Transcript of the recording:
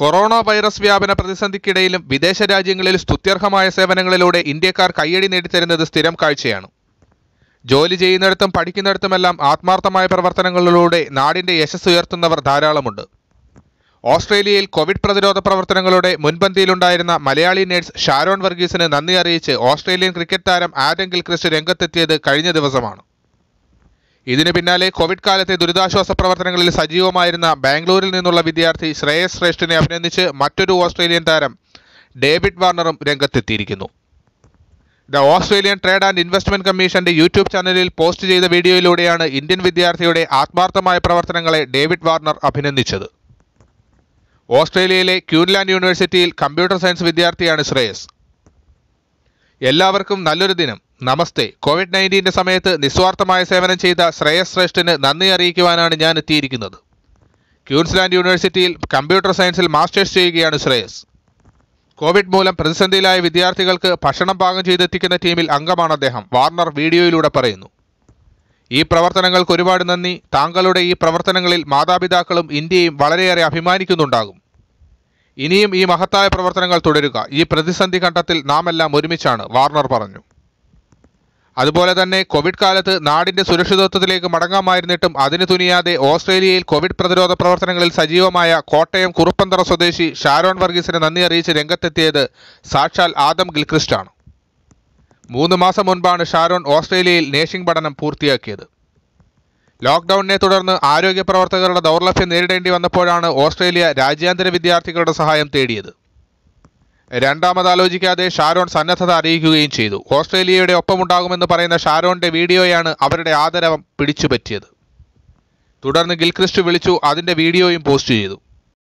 corona virus വ്യാപന പ്രതിസന്ധിക്കിടയിലും വിദേശ രാജ്യങ്ങളിൽ സ്തുത്യർഹമായ സേവനങ്ങളിലൂടെ ഇന്ത്യക്കാർ കയ്യടി നേടിത്തരുന്നത് സ്ഥിരം കാഴ്ചയാണ് ജോലി ചെയ്യുന്നിടത്തും പഠിക്കുന്നിടത്തുമെല്ലാം ആത്മാർത്ഥമായ പ്രവർത്തനങ്ങളിലൂടെ നാടിന്റെ യശസ് ഉയർത്തുന്നവർ ധാരാളമുണ്ട് ഓസ്ട്രേലിയയിൽ കോവിഡ് പ്രതിരോധ പ്രവർത്തനങ്ങളുടെ മുൻപന്തിയിലുണ്ടായിരുന്ന മലയാളി നേഴ്സ് ഷാരോൺ വർഗീസിന് നന്ദി അറിയിച്ച് ഓസ്ട്രേലിയൻ ക്രിക്കറ്റ് താരം ആഡം ക്രിസ്റ്റ് രംഗത്തെത്തിയത് കഴിഞ്ഞ ദിവസമാണ് ഇതിന് പിന്നാലെ കോവിഡ് കാലത്തെ ദുരിതാശ്വാസ പ്രവർത്തനങ്ങളിൽ സജീവമായിരുന്ന ബാംഗ്ലൂരിൽ നിന്നുള്ള വിദ്യാർത്ഥി ശ്രേയസ് ശ്രേഷ്ഠിനെ അഭിനന്ദിച്ച് മറ്റൊരു ഓസ്ട്രേലിയൻ താരം ഡേവിഡ് വാർണറും രംഗത്തെത്തിയിരിക്കുന്നു the Australian trade and investment കമ്മീഷന്റെ യൂട്യൂബ് ചാനലിൽ പോസ്റ്റ് ചെയ്ത വീഡിയോയിലൂടെയാണ് ഇന്ത്യൻ വിദ്യാർത്ഥിയുടെ ആത്മാർത്ഥമായ പ്രവർത്തനങ്ങളെ ഡേവിഡ് വാർണർ അഭിനന്ദിച്ചത് ഓസ്ട്രേലിയയിലെ ക്യൂൻലാൻഡ് യൂണിവേഴ്സിറ്റിയിൽ കമ്പ്യൂട്ടർ സയൻസ് വിദ്യാർത്ഥിയാണ് ശ്രേയസ് എല്ലാവർക്കും നല്ലൊരു ദിനം നമസ്തേ കോവിഡ് നയൻറ്റീൻ്റെ സമയത്ത് നിസ്വാർത്ഥമായ സേവനം ചെയ്ത ശ്രേയശ്രേഷ്ഠന് നന്ദി അറിയിക്കുവാനാണ് ഞാൻ എത്തിയിരിക്കുന്നത് ക്യൂൻസ്ലാൻഡ് യൂണിവേഴ്സിറ്റിയിൽ കമ്പ്യൂട്ടർ സയൻസിൽ മാസ്റ്റേഴ്സ് ചെയ്യുകയാണ് ശ്രേയസ് കോവിഡ് മൂലം പ്രതിസന്ധിയിലായ വിദ്യാർത്ഥികൾക്ക് ഭക്ഷണം പാകം ചെയ്തെത്തിക്കുന്ന ടീമിൽ അംഗമാണ് അദ്ദേഹം വാർണർ വീഡിയോയിലൂടെ പറയുന്നു ഈ പ്രവർത്തനങ്ങൾക്ക് ഒരുപാട് നന്ദി താങ്കളുടെ ഈ പ്രവർത്തനങ്ങളിൽ മാതാപിതാക്കളും ഇന്ത്യയും വളരെയേറെ അഭിമാനിക്കുന്നുണ്ടാകും ഇനിയും ഈ മഹത്തായ പ്രവർത്തനങ്ങൾ തുടരുക ഈ പ്രതിസന്ധി ഘട്ടത്തിൽ നാമെല്ലാം ഒരുമിച്ചാണ് വാർണർ പറഞ്ഞു അതുപോലെ തന്നെ കോവിഡ് കാലത്ത് നാടിന്റെ സുരക്ഷിതത്വത്തിലേക്ക് മടങ്ങാമായിരുന്നിട്ടും അതിന് തുനിയാതെ ഓസ്ട്രേലിയയിൽ കോവിഡ് പ്രതിരോധ പ്രവർത്തനങ്ങളിൽ സജീവമായ കോട്ടയം കുറുപ്പന്തറ സ്വദേശി ഷാരോൺ വർഗീസിനെ നന്ദി അറിയിച്ച് രംഗത്തെത്തിയത് സാക്ഷാൽ ആദം ഗിൽക്രിസ്റ്റാണ് മൂന്ന് മാസം മുൻപാണ് ഷാരോൺ ഓസ്ട്രേലിയയിൽ നേഴ്സിംഗ് പഠനം പൂർത്തിയാക്കിയത് ലോക്ക്ഡൌണിനെ തുടർന്ന് ആരോഗ്യ പ്രവർത്തകരുടെ ദൗർലഭ്യം നേരിടേണ്ടി വന്നപ്പോഴാണ് ഓസ്ട്രേലിയ രാജ്യാന്തര വിദ്യാർത്ഥികളുടെ സഹായം തേടിയത് രണ്ടാമത് ആലോചിക്കാതെ ഷാരോൺ സന്നദ്ധത അറിയിക്കുകയും ചെയ്തു ഓസ്ട്രേലിയയുടെ ഒപ്പമുണ്ടാകുമെന്ന് പറയുന്ന ഷാരോണിന്റെ വീഡിയോയാണ് അവരുടെ ആദരവം പിടിച്ചുപറ്റിയത് തുടർന്ന് ഗിൽക്രിസ്റ്റ് വിളിച്ചു അതിന്റെ വീഡിയോയും പോസ്റ്റ് ചെയ്തു